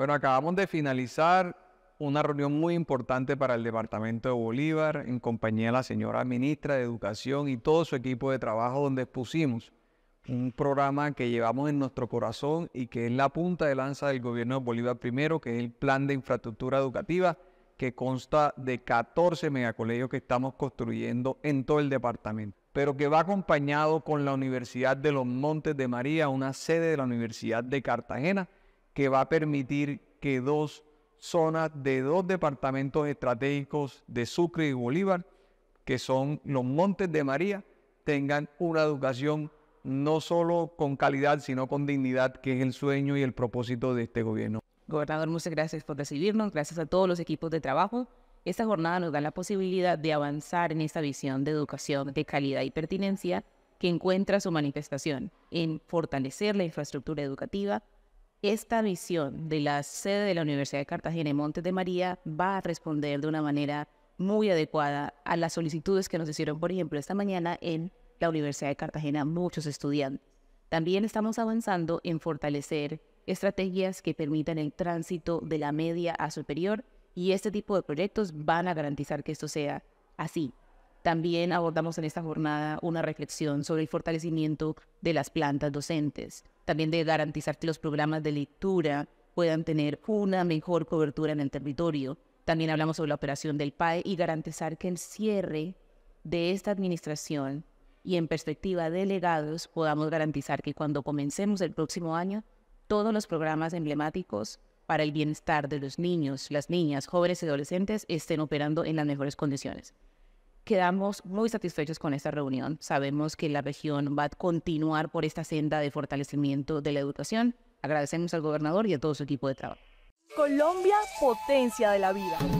Bueno, acabamos de finalizar una reunión muy importante para el Departamento de Bolívar en compañía de la señora ministra de Educación y todo su equipo de trabajo donde expusimos un programa que llevamos en nuestro corazón y que es la punta de lanza del gobierno de Bolívar primero, que es el plan de infraestructura educativa que consta de 14 megacolegios que estamos construyendo en todo el departamento, pero que va acompañado con la Universidad de los Montes de María, una sede de la Universidad de Cartagena, que va a permitir que dos zonas de dos departamentos estratégicos de Sucre y Bolívar, que son los Montes de María, tengan una educación no solo con calidad, sino con dignidad, que es el sueño y el propósito de este gobierno. Gobernador, muchas gracias por recibirnos, gracias a todos los equipos de trabajo. Esta jornada nos da la posibilidad de avanzar en esta visión de educación de calidad y pertinencia que encuentra su manifestación en fortalecer la infraestructura educativa, esta visión de la sede de la Universidad de Cartagena en Montes de María va a responder de una manera muy adecuada a las solicitudes que nos hicieron, por ejemplo, esta mañana en la Universidad de Cartagena muchos estudiantes. También estamos avanzando en fortalecer estrategias que permitan el tránsito de la media a superior y este tipo de proyectos van a garantizar que esto sea así. También abordamos en esta jornada una reflexión sobre el fortalecimiento de las plantas docentes, también de garantizar que los programas de lectura puedan tener una mejor cobertura en el territorio. También hablamos sobre la operación del PAE y garantizar que el cierre de esta administración y en perspectiva de legados podamos garantizar que cuando comencemos el próximo año, todos los programas emblemáticos para el bienestar de los niños, las niñas, jóvenes y adolescentes estén operando en las mejores condiciones quedamos muy satisfechos con esta reunión. Sabemos que la región va a continuar por esta senda de fortalecimiento de la educación. Agradecemos al gobernador y a todo su equipo de trabajo. Colombia, potencia de la vida.